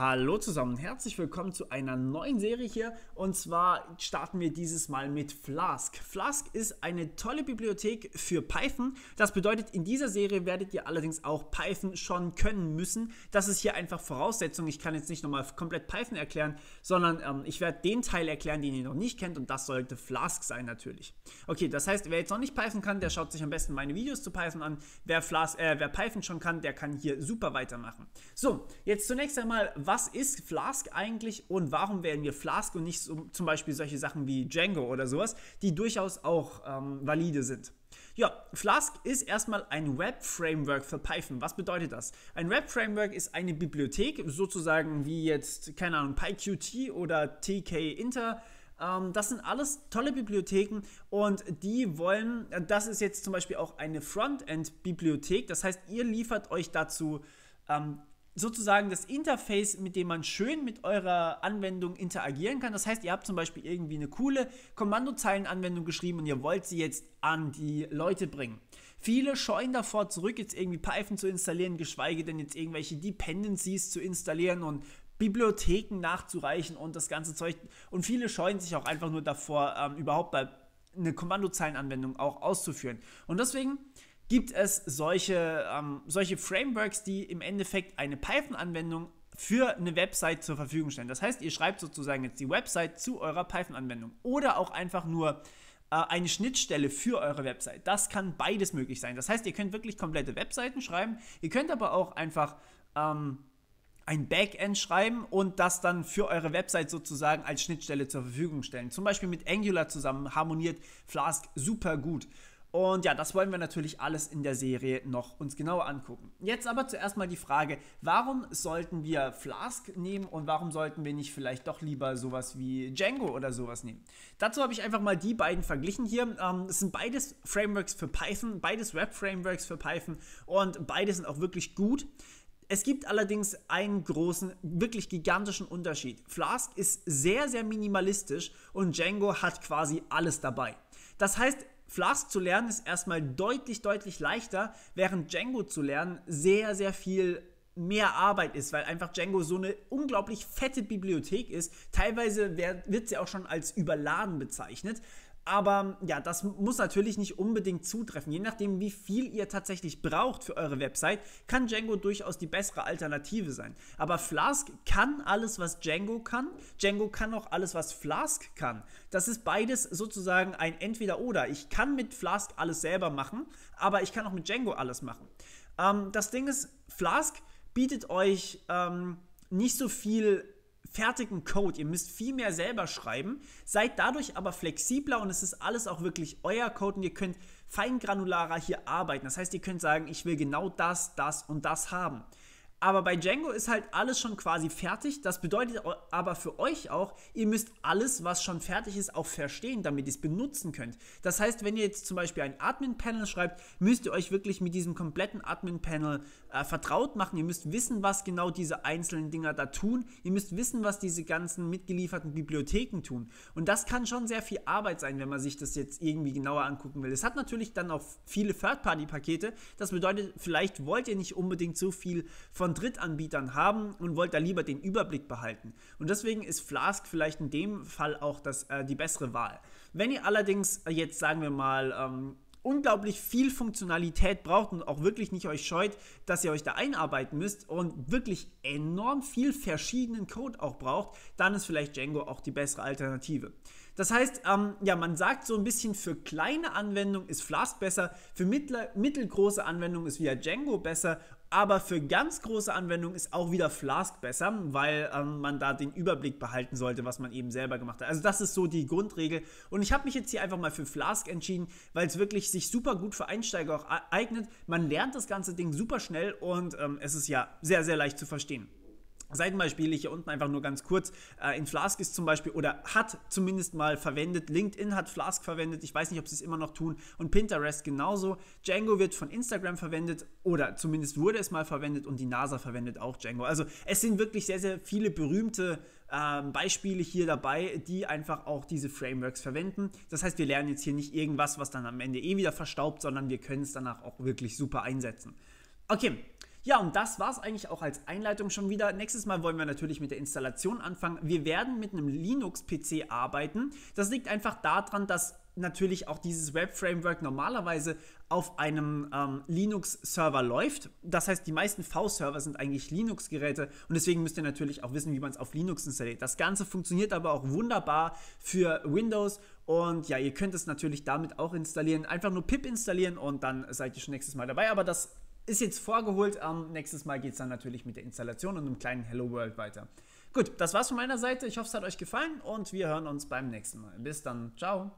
Hallo zusammen, herzlich willkommen zu einer neuen Serie hier und zwar starten wir dieses Mal mit Flask. Flask ist eine tolle Bibliothek für Python. Das bedeutet, in dieser Serie werdet ihr allerdings auch Python schon können müssen. Das ist hier einfach Voraussetzung. Ich kann jetzt nicht nochmal komplett Python erklären, sondern ähm, ich werde den Teil erklären, den ihr noch nicht kennt und das sollte Flask sein natürlich. Okay, das heißt, wer jetzt noch nicht Python kann, der schaut sich am besten meine Videos zu Python an. Wer, Flask, äh, wer Python schon kann, der kann hier super weitermachen. So, jetzt zunächst einmal, was was ist Flask eigentlich und warum wählen wir Flask und nicht so, zum Beispiel solche Sachen wie Django oder sowas, die durchaus auch ähm, valide sind. Ja, Flask ist erstmal ein Web-Framework für Python. Was bedeutet das? Ein Web-Framework ist eine Bibliothek, sozusagen wie jetzt, keine Ahnung, PyQt oder TK-Inter ähm, das sind alles tolle Bibliotheken und die wollen, das ist jetzt zum Beispiel auch eine Frontend-Bibliothek, das heißt, ihr liefert euch dazu ähm, sozusagen das Interface, mit dem man schön mit eurer Anwendung interagieren kann. Das heißt, ihr habt zum Beispiel irgendwie eine coole Kommandozeilenanwendung geschrieben und ihr wollt sie jetzt an die Leute bringen. Viele scheuen davor zurück, jetzt irgendwie Python zu installieren, geschweige denn jetzt irgendwelche Dependencies zu installieren und Bibliotheken nachzureichen und das ganze Zeug. Und viele scheuen sich auch einfach nur davor, ähm, überhaupt eine Kommandozeilenanwendung auch auszuführen. Und deswegen gibt es solche, ähm, solche Frameworks, die im Endeffekt eine Python-Anwendung für eine Website zur Verfügung stellen. Das heißt, ihr schreibt sozusagen jetzt die Website zu eurer Python-Anwendung oder auch einfach nur äh, eine Schnittstelle für eure Website. Das kann beides möglich sein. Das heißt, ihr könnt wirklich komplette Webseiten schreiben, ihr könnt aber auch einfach ähm, ein Backend schreiben und das dann für eure Website sozusagen als Schnittstelle zur Verfügung stellen. Zum Beispiel mit Angular zusammen harmoniert Flask super gut. Und ja, das wollen wir natürlich alles in der Serie noch uns genauer angucken. Jetzt aber zuerst mal die Frage, warum sollten wir Flask nehmen und warum sollten wir nicht vielleicht doch lieber sowas wie Django oder sowas nehmen? Dazu habe ich einfach mal die beiden verglichen hier. Ähm, es sind beides Frameworks für Python, beides Web-Frameworks für Python und beide sind auch wirklich gut. Es gibt allerdings einen großen, wirklich gigantischen Unterschied. Flask ist sehr, sehr minimalistisch und Django hat quasi alles dabei. Das heißt, Flask zu lernen ist erstmal deutlich, deutlich leichter, während Django zu lernen sehr, sehr viel mehr Arbeit ist, weil einfach Django so eine unglaublich fette Bibliothek ist. Teilweise wird sie auch schon als überladen bezeichnet, aber ja, das muss natürlich nicht unbedingt zutreffen. Je nachdem, wie viel ihr tatsächlich braucht für eure Website, kann Django durchaus die bessere Alternative sein. Aber Flask kann alles, was Django kann. Django kann auch alles, was Flask kann. Das ist beides sozusagen ein Entweder-Oder. Ich kann mit Flask alles selber machen, aber ich kann auch mit Django alles machen. Ähm, das Ding ist, Flask bietet euch ähm, nicht so viel fertigen Code. Ihr müsst viel mehr selber schreiben, seid dadurch aber flexibler und es ist alles auch wirklich euer Code und ihr könnt feingranularer hier arbeiten. Das heißt, ihr könnt sagen, ich will genau das, das und das haben. Aber bei Django ist halt alles schon quasi fertig. Das bedeutet aber für euch auch, ihr müsst alles, was schon fertig ist, auch verstehen, damit ihr es benutzen könnt. Das heißt, wenn ihr jetzt zum Beispiel ein Admin-Panel schreibt, müsst ihr euch wirklich mit diesem kompletten Admin-Panel äh, vertraut machen. Ihr müsst wissen, was genau diese einzelnen Dinger da tun. Ihr müsst wissen, was diese ganzen mitgelieferten Bibliotheken tun. Und das kann schon sehr viel Arbeit sein, wenn man sich das jetzt irgendwie genauer angucken will. Es hat natürlich dann auch viele Third-Party-Pakete. Das bedeutet, vielleicht wollt ihr nicht unbedingt so viel von von Drittanbietern haben und wollt da lieber den Überblick behalten. Und deswegen ist Flask vielleicht in dem Fall auch das, äh, die bessere Wahl. Wenn ihr allerdings äh, jetzt, sagen wir mal, ähm, unglaublich viel Funktionalität braucht und auch wirklich nicht euch scheut, dass ihr euch da einarbeiten müsst und wirklich enorm viel verschiedenen Code auch braucht, dann ist vielleicht Django auch die bessere Alternative. Das heißt, ähm, ja, man sagt so ein bisschen, für kleine Anwendungen ist Flask besser, für mittler, mittelgroße Anwendungen ist wieder Django besser aber für ganz große Anwendungen ist auch wieder Flask besser, weil ähm, man da den Überblick behalten sollte, was man eben selber gemacht hat. Also das ist so die Grundregel. Und ich habe mich jetzt hier einfach mal für Flask entschieden, weil es wirklich sich super gut für Einsteiger auch eignet. Man lernt das ganze Ding super schnell und ähm, es ist ja sehr, sehr leicht zu verstehen. Seitenbeispiele hier unten einfach nur ganz kurz. Äh, in Flask ist zum Beispiel oder hat zumindest mal verwendet. LinkedIn hat Flask verwendet. Ich weiß nicht, ob sie es immer noch tun. Und Pinterest genauso. Django wird von Instagram verwendet oder zumindest wurde es mal verwendet und die NASA verwendet auch Django. Also es sind wirklich sehr, sehr viele berühmte ähm, Beispiele hier dabei, die einfach auch diese Frameworks verwenden. Das heißt, wir lernen jetzt hier nicht irgendwas, was dann am Ende eh wieder verstaubt, sondern wir können es danach auch wirklich super einsetzen. Okay, ja, und das war es eigentlich auch als Einleitung schon wieder. Nächstes Mal wollen wir natürlich mit der Installation anfangen. Wir werden mit einem Linux-PC arbeiten. Das liegt einfach daran, dass natürlich auch dieses Web-Framework normalerweise auf einem ähm, Linux-Server läuft. Das heißt, die meisten V-Server sind eigentlich Linux-Geräte und deswegen müsst ihr natürlich auch wissen, wie man es auf Linux installiert. Das Ganze funktioniert aber auch wunderbar für Windows und ja, ihr könnt es natürlich damit auch installieren. Einfach nur pip installieren und dann seid ihr schon nächstes Mal dabei. Aber das ist jetzt vorgeholt. Ähm, nächstes Mal geht es dann natürlich mit der Installation und einem kleinen Hello World weiter. Gut, das war's von meiner Seite. Ich hoffe, es hat euch gefallen und wir hören uns beim nächsten Mal. Bis dann. Ciao.